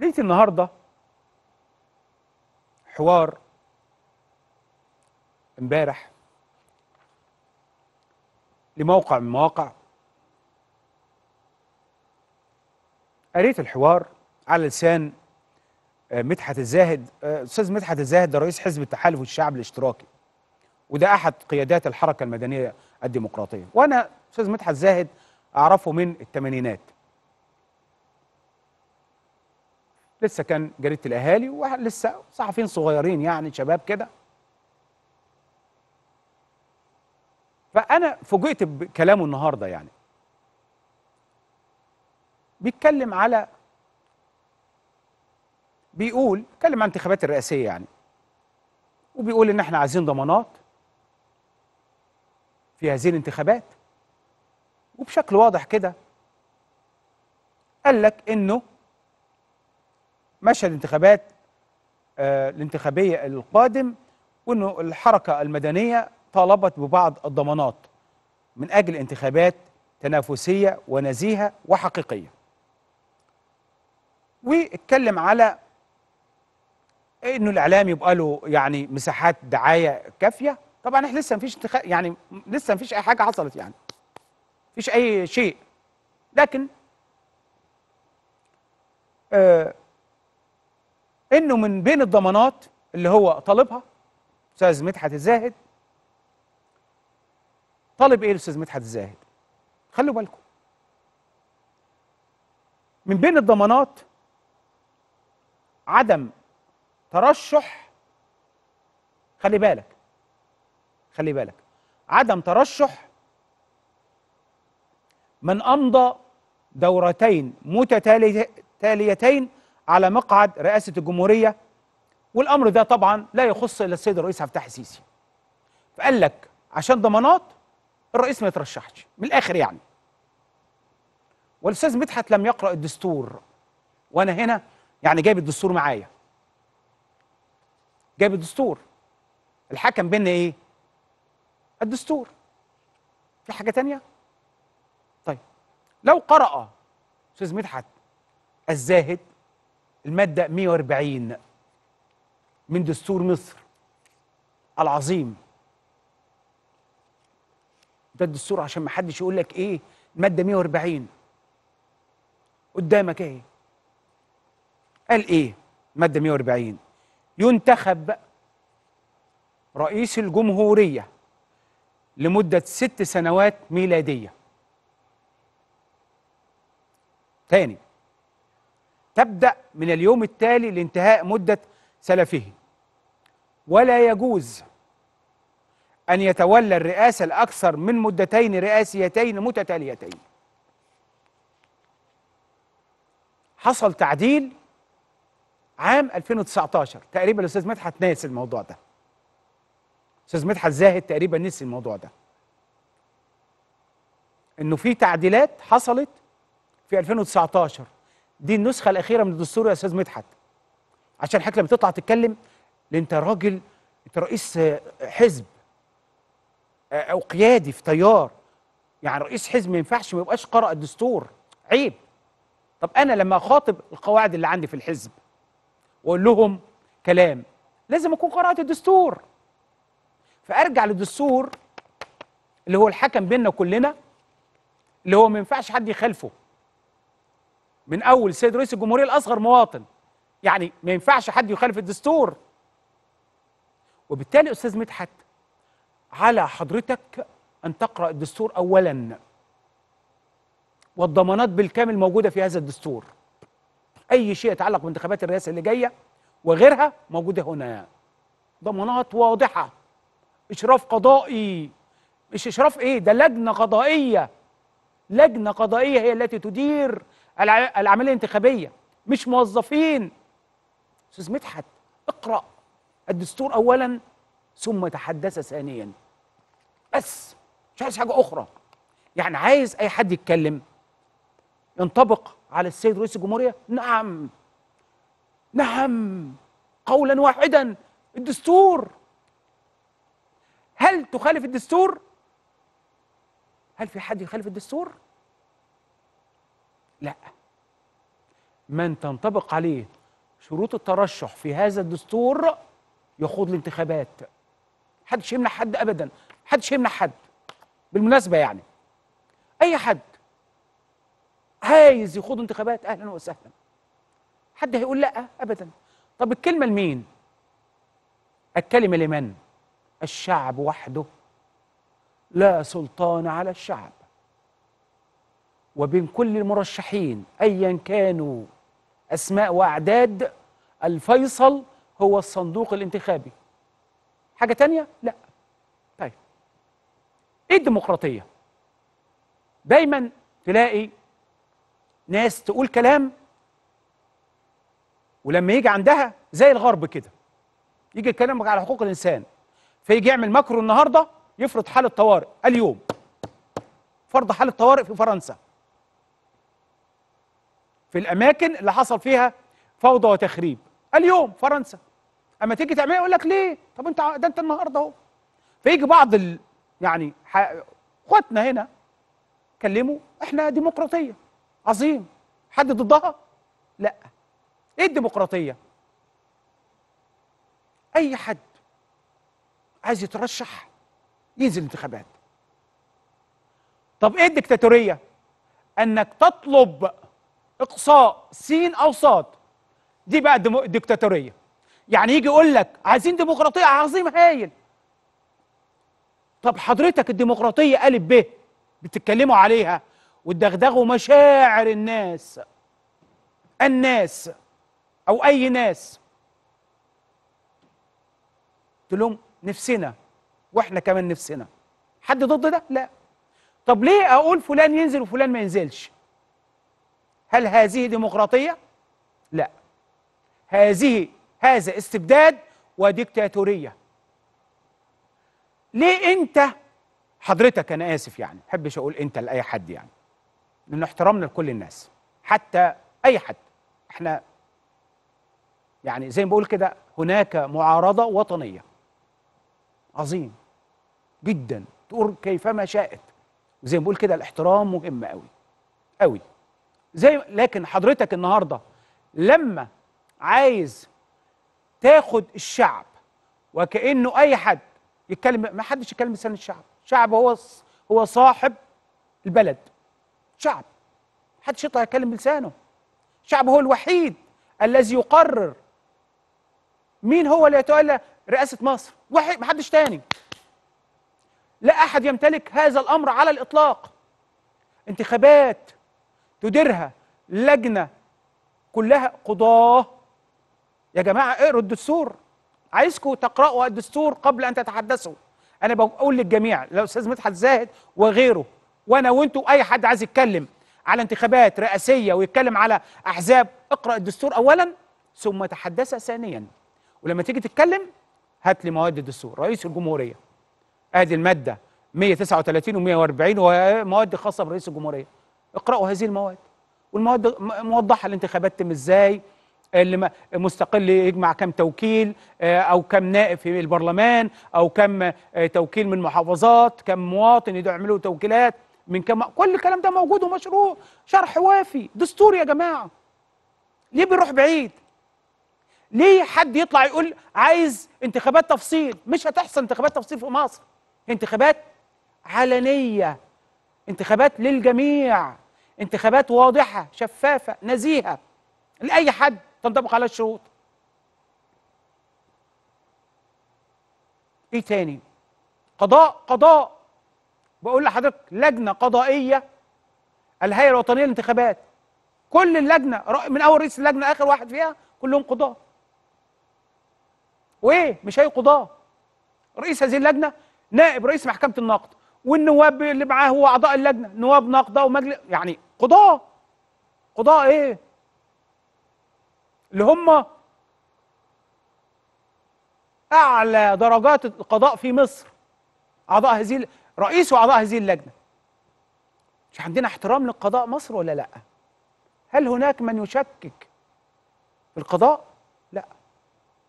لقيت النهارده حوار امبارح لموقع من مواقع قريت الحوار على لسان آه، مدحت الزاهد آه، استاذ مدحت الزاهد ده رئيس حزب التحالف والشعب الاشتراكي وده احد قيادات الحركه المدنيه الديمقراطيه وانا استاذ مدحت زاهد اعرفه من الثمانينات لسه كان جريده الاهالي ولسه صحفيين صغيرين يعني شباب كده فانا فوجئت بكلامه النهارده يعني بيتكلم على بيقول بيتكلم عن الانتخابات الرئاسيه يعني وبيقول ان احنا عايزين ضمانات في هذه الانتخابات وبشكل واضح كده قال لك انه مشهد انتخابات آه، الانتخابية القادم وأنه الحركة المدنية طالبت ببعض الضمانات من أجل انتخابات تنافسية ونزيهة وحقيقية واتكلم على انه الاعلام يبقى له يعني مساحات دعايه كافيه طبعا احنا لسه ما انتخاب يعني لسه ما فيش اي حاجه حصلت يعني فيش اي شيء لكن آه انه من بين الضمانات اللي هو طالبها استاذ مدحت الزاهد طالب ايه الاستاذ مدحت الزاهد خلوا بالكم من بين الضمانات عدم ترشح خلي بالك خلي بالك عدم ترشح من امضى دورتين متتاليتين على مقعد رئاسة الجمهورية والأمر ده طبعا لا يخص إلا السيد الرئيس عفتاح السيسي فقال لك عشان ضمانات الرئيس ما يترشحش من الآخر يعني والأستاذ مدحت لم يقرأ الدستور وأنا هنا يعني جايب الدستور معايا جايب الدستور الحكم بيننا إيه؟ الدستور في حاجة تانية؟ طيب لو قرأ أستاذ مدحت الزاهد المادة 140 من دستور مصر العظيم ده الدستور عشان ما حدش يقول لك ايه المادة 140 قدامك اهي قال ايه المادة 140 ينتخب رئيس الجمهورية لمدة ست سنوات ميلادية تاني تبدأ من اليوم التالي لانتهاء مدة سلفه ولا يجوز أن يتولى الرئاسة الأكثر من مدتين رئاسيتين متتاليتين حصل تعديل عام 2019 تقريبا الأستاذ مدحت ناسي الموضوع ده أستاذ مدحت زاهد تقريبا نسي الموضوع ده إنه في تعديلات حصلت في 2019 دي النسخه الاخيره من الدستور يا استاذ مدحت عشان حضرتك لما تطلع تتكلم انت راجل انت رئيس آه، حزب آه، او قيادي في تيار يعني رئيس حزب ما ينفعش ما يبقاش قرأ الدستور عيب طب انا لما اخاطب القواعد اللي عندي في الحزب واقول لهم كلام لازم اكون قرأت الدستور فارجع للدستور اللي هو الحكم بيننا كلنا اللي هو ما ينفعش حد يخالفه من اول السيد رئيس الجمهوريه الاصغر مواطن يعني ما ينفعش حد يخالف الدستور وبالتالي استاذ مدحت على حضرتك ان تقرا الدستور اولا والضمانات بالكامل موجوده في هذا الدستور اي شيء يتعلق بانتخابات الرئاسه اللي جايه وغيرها موجوده هنا ضمانات واضحه اشراف قضائي مش اشراف ايه ده لجنه قضائيه لجنه قضائيه هي التي تدير العمليه الانتخابيه مش موظفين استاذ مدحت اقرا الدستور اولا ثم تحدث ثانيا بس مش عايز حاجه اخرى يعني عايز اي حد يتكلم ينطبق على السيد رئيس الجمهوريه نعم نعم قولا واحدا الدستور هل تخالف الدستور هل في حد يخالف الدستور لا من تنطبق عليه شروط الترشح في هذا الدستور يخوض الانتخابات حدش يمنع حد ابدا حدش يمنع حد بالمناسبه يعني اي حد عايز يخوض انتخابات اهلا وسهلا حد هيقول لا ابدا طب الكلمه لمين الكلمه لمن الشعب وحده لا سلطان على الشعب وبين كل المرشحين أيا كانوا أسماء وأعداد الفيصل هو الصندوق الانتخابي حاجة تانية؟ لا طيب إيه الديمقراطية؟ دايما تلاقي ناس تقول كلام ولما يجي عندها زي الغرب كده يجي الكلام على حقوق الإنسان فيجي يعمل ماكرو النهارده يفرض حالة طوارئ اليوم فرض حالة طوارئ في فرنسا في الاماكن اللي حصل فيها فوضى وتخريب اليوم فرنسا اما تيجي تعمل إيه؟ يقول لك ليه طب انت ده انت النهارده اهو فيجي بعض ال... يعني اخواتنا ح... هنا كلموا احنا ديمقراطيه عظيم حد ضدها لا ايه الديمقراطيه اي حد عايز يترشح ينزل انتخابات طب ايه الدكتاتوريه انك تطلب اقصاء سين او صاد دي بقى الدكتاتوريه يعني يجي يقول لك عايزين ديمقراطيه عظيم هايل طب حضرتك الديمقراطيه ا ب بتتكلموا عليها وتدغدغوا مشاعر الناس الناس او اي ناس تقول لهم نفسنا واحنا كمان نفسنا حد ضد ده لا طب ليه اقول فلان ينزل وفلان ما ينزلش هل هذه ديمقراطية؟ لا هذه هذا استبداد وديكتاتورية ليه أنت حضرتك أنا آسف يعني بحبش أقول أنت لأي حد يعني لأنه احترامنا لكل الناس حتى أي حد احنا يعني زي ما بقول كده هناك معارضة وطنية عظيم جدا تقول كيفما شاءت وزي ما بقول كده الاحترام مهم قوي قوي زي لكن حضرتك النهارده لما عايز تاخد الشعب وكانه اي حد يتكلم ما حدش يتكلم لسان الشعب الشعب هو هو صاحب البلد شعب حدش يطلع يتكلم بلسانه الشعب هو الوحيد الذي يقرر مين هو اللي يتولى رئاسة مصر وحيد محدش تاني لا أحد يمتلك هذا الأمر على الإطلاق انتخابات تديرها لجنه كلها قضاه يا جماعه اقروا الدستور عايزكم تقرأوا الدستور قبل أن تتحدثوا أنا بقول للجميع لو أستاذ مدحت زاهد وغيره وأنا وأنتوا أي حد عايز يتكلم على انتخابات رئاسية ويتكلم على أحزاب اقرأ الدستور أولا ثم تحدث ثانيا ولما تيجي تتكلم هات لي مواد الدستور رئيس الجمهورية أدي المادة 139 و140 ومواد خاصة برئيس الجمهورية اقرأوا هذه المواد والمواد موضحة الانتخابات تم ازاي اللي مستقل يجمع كم توكيل آه، او كم نائب في البرلمان او كم آه، توكيل من محافظات كم مواطن يعملوا توكيلات من كم كل الكلام ده موجود ومشروع شرح وافي دستور يا جماعه ليه بيروح بعيد ليه حد يطلع يقول عايز انتخابات تفصيل مش هتحصل انتخابات تفصيل في مصر انتخابات علنيه انتخابات للجميع انتخابات واضحة شفافة نزيهة لأي حد تنطبق على الشروط ايه تاني قضاء قضاء بقول لحضرتك لجنة قضائية الهيئة الوطنية للانتخابات كل اللجنة من أول رئيس اللجنة آخر واحد فيها كلهم قضاء وايه مش هي قضاة رئيس هذه اللجنة نائب رئيس محكمة النقد والنواب اللي معاه هو أعضاء اللجنة نواب نقضة ومجلس يعني قضاة قضاة ايه اللي هم اعلى درجات القضاء في مصر اعضاء هذه رئيس واعضاء هذه اللجنه مش عندنا احترام للقضاء مصر ولا لا هل هناك من يشكك في القضاء لا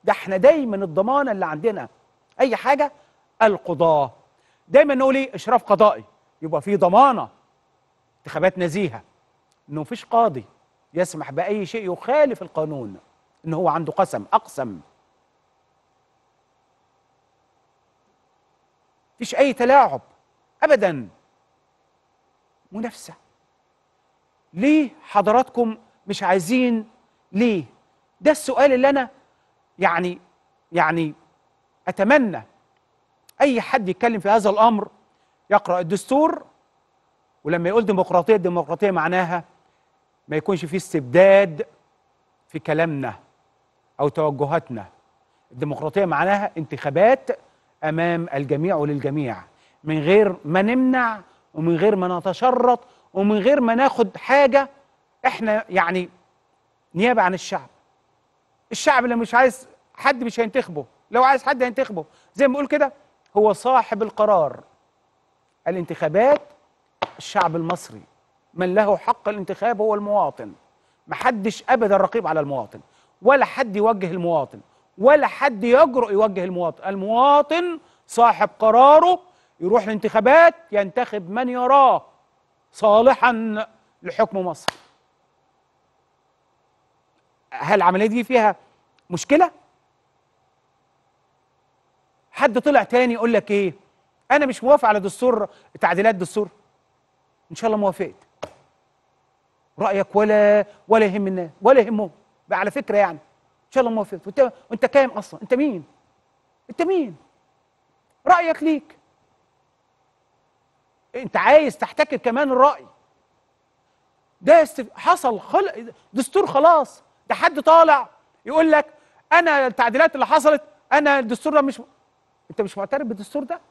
ده احنا دايما الضمانه اللي عندنا اي حاجه القضاه دايما نقول ايه اشراف قضائي يبقى في ضمانه انتخابات نزيهه انه مفيش قاضي يسمح باي شيء يخالف القانون ان هو عنده قسم اقسم مفيش اي تلاعب ابدا منافسه ليه حضراتكم مش عايزين ليه ده السؤال اللي انا يعني يعني اتمنى اي حد يتكلم في هذا الامر يقرا الدستور ولما يقول ديمقراطية الديمقراطية معناها ما يكونش فيه استبداد في كلامنا أو توجهاتنا الديمقراطية معناها انتخابات أمام الجميع وللجميع من غير ما نمنع ومن غير ما نتشرط ومن غير ما ناخد حاجة احنا يعني نيابة عن الشعب الشعب اللي مش عايز حد مش هينتخبه لو عايز حد هينتخبه زي ما بقول كده هو صاحب القرار الانتخابات الشعب المصري من له حق الانتخاب هو المواطن محدش ابدا رقيب على المواطن ولا حد يوجه المواطن ولا حد يجرؤ يوجه المواطن المواطن صاحب قراره يروح الانتخابات ينتخب من يراه صالحا لحكم مصر هل العمليه دي فيها مشكله حد طلع تاني يقول لك ايه انا مش موافق على دستور تعديلات دستور ان شاء الله ما وافقت رايك ولا ولا يهم الناس ولا يهمهم على فكره يعني ان شاء الله ما وافقت وانت وانت كام اصلا انت مين انت مين رايك ليك انت عايز تحتكر كمان الراي ده حصل خلق دستور خلاص ده حد طالع يقول لك انا التعديلات اللي حصلت انا الدستور ده مش انت مش معترف بالدستور ده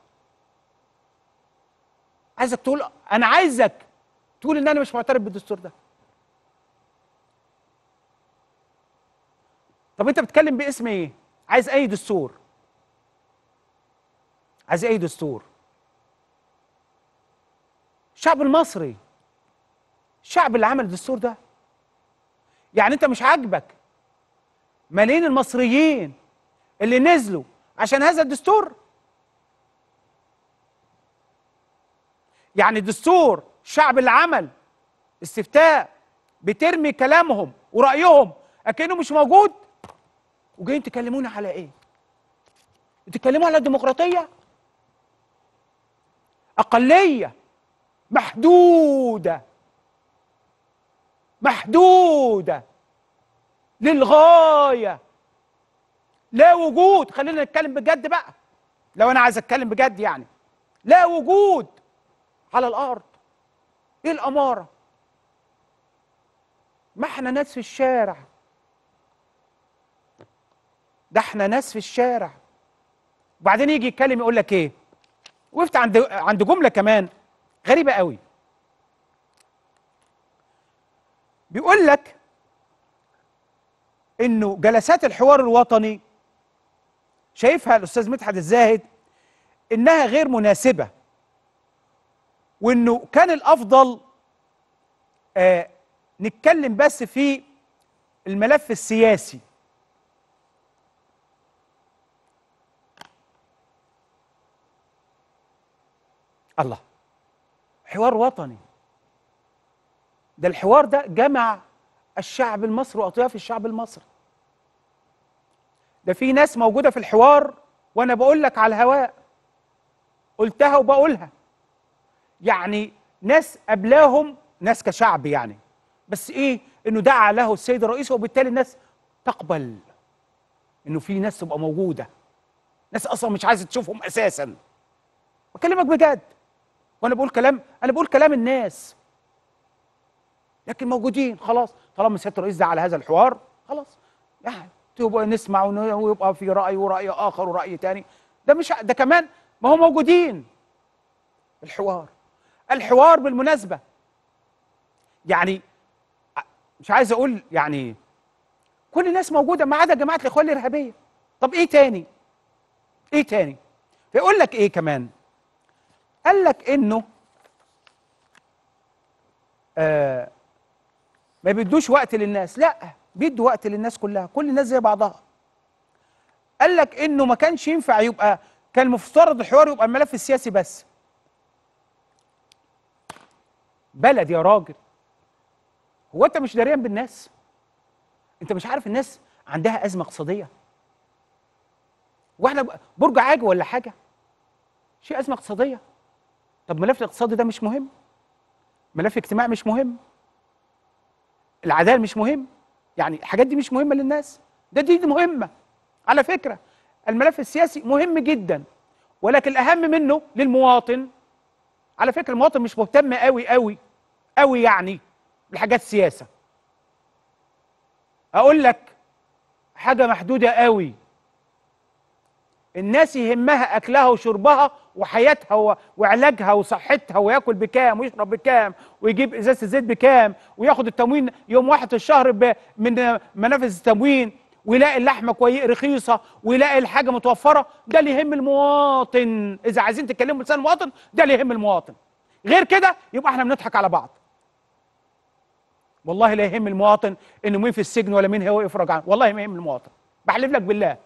عايزك تقول انا عايزك تقول ان انا مش معترف بالدستور ده طب انت بتتكلم باسم ايه عايز اي دستور عايز اي دستور الشعب المصري الشعب اللي عمل الدستور ده يعني انت مش عاجبك ملايين المصريين اللي نزلوا عشان هذا الدستور يعني دستور شعب العمل استفتاء بترمي كلامهم ورأيهم أكنه مش موجود وجايين تكلمونا على إيه؟ بتتكلموا على الديمقراطية؟ أقلية محدودة محدودة للغاية لا وجود خلينا نتكلم بجد بقى لو أنا عايز أتكلم بجد يعني لا وجود على الارض ايه الاماره ما احنا ناس في الشارع ده احنا ناس في الشارع وبعدين يجي يتكلم يقول لك ايه وقفت عند عند جمله كمان غريبه قوي بيقول لك انه جلسات الحوار الوطني شايفها الاستاذ مدحت الزاهد انها غير مناسبه وانه كان الافضل آه نتكلم بس في الملف السياسي الله حوار وطني ده الحوار ده جمع الشعب المصري واطياف الشعب المصري ده في ناس موجوده في الحوار وانا بقول لك على الهواء قلتها وبقولها يعني ناس قبلاهم ناس كشعب يعني بس ايه انه دعا له السيد الرئيس وبالتالي الناس تقبل انه في ناس تبقى موجوده ناس اصلا مش عايزه تشوفهم اساسا بكلمك بجد وانا بقول كلام انا بقول كلام الناس لكن موجودين خلاص طالما السيد الرئيس ده على هذا الحوار خلاص يعني تبقى نسمع ويبقى في راي وراي اخر وراي تاني ده مش ده كمان ما هو موجودين الحوار الحوار بالمناسبه يعني مش عايز اقول يعني كل الناس موجوده ما عدا جماعه الاخوان الارهابيه طب ايه تاني ايه تاني فيقول لك ايه كمان قال لك انه آه ما بيدوش وقت للناس لا بيدوا وقت للناس كلها كل الناس زي بعضها قال لك انه ما كانش ينفع يبقى كان المفترض الحوار يبقى الملف السياسي بس بلد يا راجل هو انت مش داريان بالناس انت مش عارف الناس عندها ازمه اقتصاديه واحنا برج عاج ولا حاجه شيء ازمه اقتصاديه طب ملف الاقتصادي ده مش مهم ملف اجتماع مش مهم العداله مش مهم يعني الحاجات دي مش مهمه للناس ده دي, دي مهمه على فكره الملف السياسي مهم جدا ولكن الاهم منه للمواطن على فكره المواطن مش مهتم قوي قوي قوي يعني لحاجات سياسه اقول لك حاجه محدوده قوي الناس يهمها اكلها وشربها وحياتها وعلاجها وصحتها وياكل بكام ويشرب بكام ويجيب ازازه الزيت بكام وياخد التموين يوم واحد في الشهر من منافذ التموين ويلاقي اللحمه كوي... رخيصه ويلاقي الحاجه متوفره ده اللي يهم المواطن اذا عايزين تتكلموا بلسان المواطن ده اللي يهم المواطن غير كده يبقى احنا بنضحك على بعض والله لا يهم المواطن انه مين في السجن ولا مين هو يفرج عنه والله ما يهم المواطن بحلف لك بالله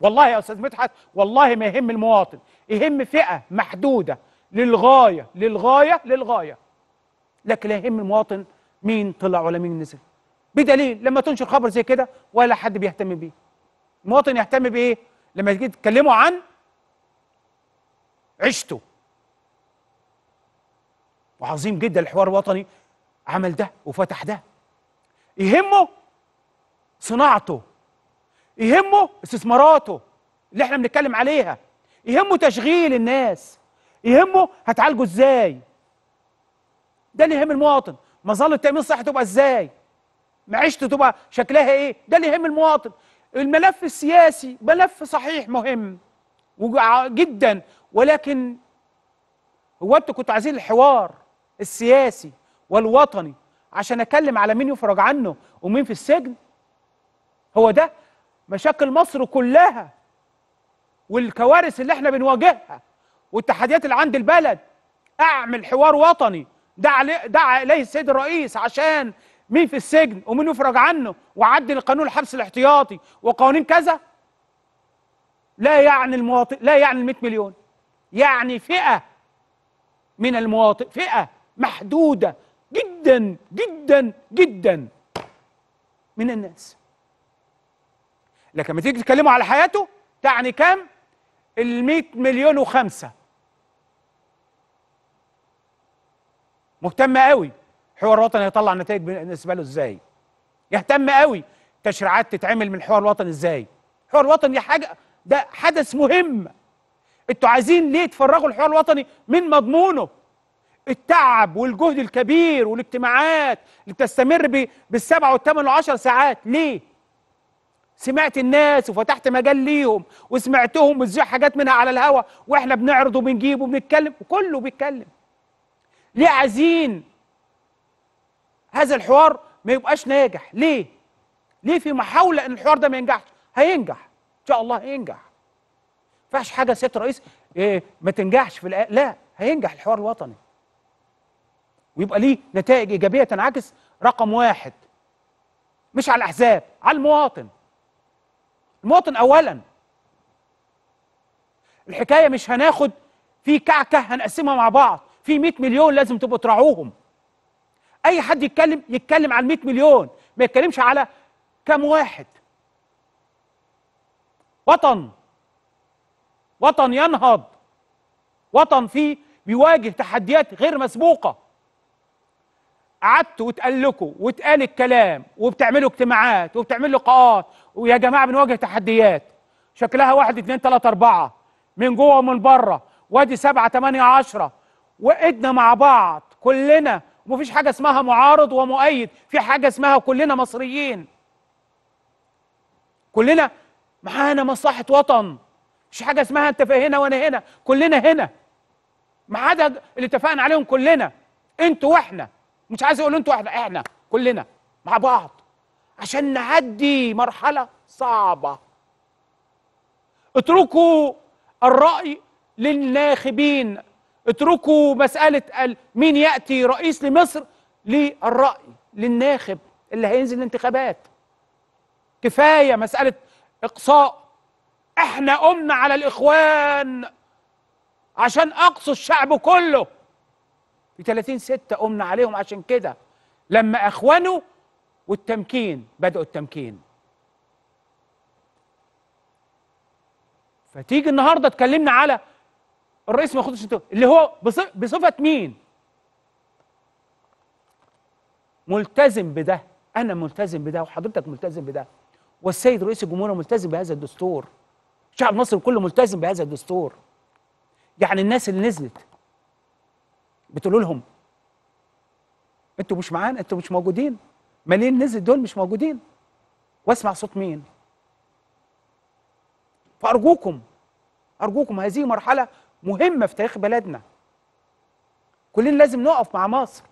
والله يا استاذ مدحت والله ما يهم المواطن يهم فئه محدوده للغايه للغايه للغايه لكن لا يهم المواطن مين طلع ولا مين نزل بدليل لما تنشر خبر زي كده ولا حد بيهتم بيه المواطن يهتم بايه لما تيجي تتكلموا عن عيشته وعظيم جدا الحوار الوطني عمل ده وفتح ده يهمه صناعته يهمه استثماراته اللي احنا بنتكلم عليها يهمه تشغيل الناس يهمه هتعالجه ازاي ده اللي يهم المواطن مظله التامين الصحي تبقى ازاي معيشته تبقى شكلها ايه ده اللي يهم المواطن الملف السياسي ملف صحيح مهم جدا ولكن هو انتوا كنتوا عايزين الحوار السياسي والوطني عشان اتكلم على مين يفرج عنه ومين في السجن هو ده مشاكل مصر كلها والكوارث اللي احنا بنواجهها والتحديات اللي عند البلد اعمل حوار وطني دعا دع اليه السيد الرئيس عشان مين في السجن ومين يفرج عنه وعدل قانون الحبس الاحتياطي وقوانين كذا لا يعني المواطن لا يعني ال 100 مليون يعني فئه من المواطن فئه محدوده جدا جدا جدا من الناس لكن لما تيجي تتكلموا على حياته تعني كام ال مليون وخمسة مهتم قوي حوار وطني هيطلع نتائج بالنسبة له ازاي يهتم قوي تشريعات تتعمل من الحوار الوطني ازاي الحوار الوطني حاجة ده حدث مهم انتوا عايزين ليه تفرغوا الحوار الوطني من مضمونه التعب والجهد الكبير والاجتماعات اللي بتستمر بالسبع والثمان والعشر ساعات ليه؟ سمعت الناس وفتحت مجال ليهم وسمعتهم وازاي حاجات منها على الهوا واحنا بنعرض وبنجيب وبنتكلم وكله بيتكلم ليه عايزين هذا الحوار ما يبقاش ناجح ليه ليه في محاوله ان الحوار ده ما ينجحش هينجح ان شاء الله هينجح ما ينفعش حاجه سياده رئيس إيه ما تنجحش في الأ... لا هينجح الحوار الوطني ويبقى ليه نتائج ايجابيه تنعكس رقم واحد مش على الاحزاب على المواطن المواطن اولا الحكايه مش هناخد في كعكه هنقسمها مع بعض في 100 مليون لازم تبقوا تراعوهم اي حد يتكلم يتكلم عن 100 مليون ما يتكلمش على كام واحد وطن وطن ينهض وطن فيه بيواجه تحديات غير مسبوقه قعدتوا واتقال لكم واتقال الكلام وبتعملوا اجتماعات وبتعملوا لقاءات ويا جماعه بنواجه تحديات شكلها واحد اثنين ثلاثة اربعه من جوه ومن بره وادي سبعه ثمانية عشره وقدنا مع بعض كلنا ومفيش حاجه اسمها معارض ومؤيد في حاجه اسمها كلنا مصريين كلنا معانا مصلحه وطن مش حاجه اسمها انت في هنا وانا هنا كلنا هنا ما عدا اللي اتفقنا عليهم كلنا انتوا واحنا مش عايز اقول انتوا احنا احنا كلنا مع بعض عشان نعدي مرحله صعبه اتركوا الراي للناخبين اتركوا مساله مين ياتي رئيس لمصر للراي للناخب اللي هينزل الانتخابات كفايه مساله اقصاء احنا قمنا على الاخوان عشان اقصوا الشعب كله في 30 6 قمنا عليهم عشان كده لما اخونوا والتمكين بدأوا التمكين فتيجي النهارده تكلمنا على الرئيس ما ياخدش اللي هو بصفه مين؟ ملتزم بده انا ملتزم بده وحضرتك ملتزم بده والسيد رئيس الجمهوريه ملتزم بهذا الدستور الشعب المصري كله ملتزم بهذا الدستور يعني الناس اللي نزلت بتقولوا لهم انتوا مش معانا انتوا مش موجودين مالين نزل دول مش موجودين واسمع صوت مين فارجوكم ارجوكم هذه مرحله مهمه في تاريخ بلدنا كلنا لازم نقف مع مصر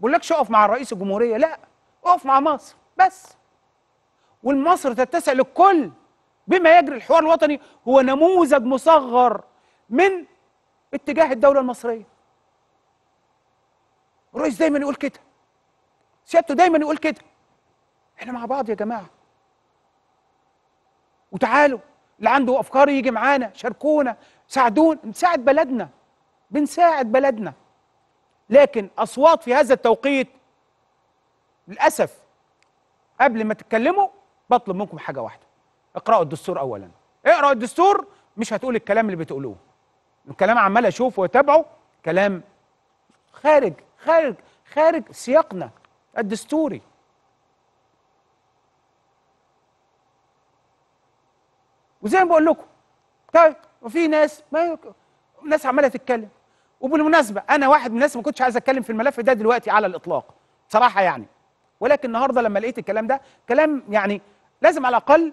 بقول لكش اقف مع رئيس الجمهوريه لا اقف مع مصر بس والمصر تتسع للكل بما يجري الحوار الوطني هو نموذج مصغر من اتجاه الدوله المصريه الرئيس دايما يقول كده سيادته دايما يقول كده احنا مع بعض يا جماعه وتعالوا اللي عنده افكار يجي معانا شاركونا ساعدونا نساعد بلدنا بنساعد بلدنا لكن اصوات في هذا التوقيت للاسف قبل ما تتكلموا بطلب منكم حاجه واحده اقراوا الدستور اولا اقرا الدستور مش هتقول الكلام اللي بتقولوه الكلام عمال اشوفه واتابعه كلام خارج خارج خارج سياقنا الدستوري وزي ما بقول لكم طيب وفي ناس ما ناس عماله تتكلم وبالمناسبه انا واحد من الناس ما كنتش عايز اتكلم في الملف ده دلوقتي على الاطلاق صراحه يعني ولكن النهارده لما لقيت الكلام ده كلام يعني لازم على الاقل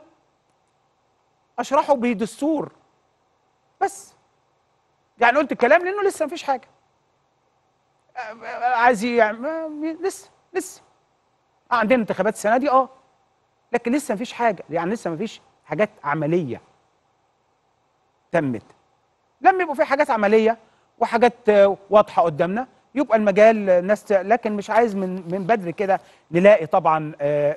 اشرحه بدستور بس يعني قلت الكلام لانه لسه ما فيش حاجه عايز يعمل يعني لسه لسه آه، عندنا انتخابات السنه دي اه لكن لسه مفيش حاجه يعني لسه مفيش حاجات عمليه تمت لما يبقوا في حاجات عمليه وحاجات آه، واضحه قدامنا يبقى المجال ناس لكن مش عايز من من بدري كده نلاقي طبعا آآ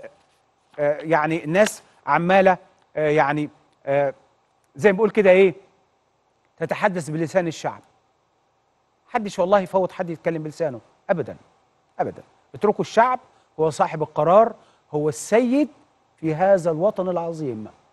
آه، آآ يعني الناس عماله يعني زي ما بقول كده ايه تتحدث بلسان الشعب حدش والله يفوت حد يتكلم بلسانه ابدا ابدا اتركوا الشعب هو صاحب القرار هو السيد في هذا الوطن العظيم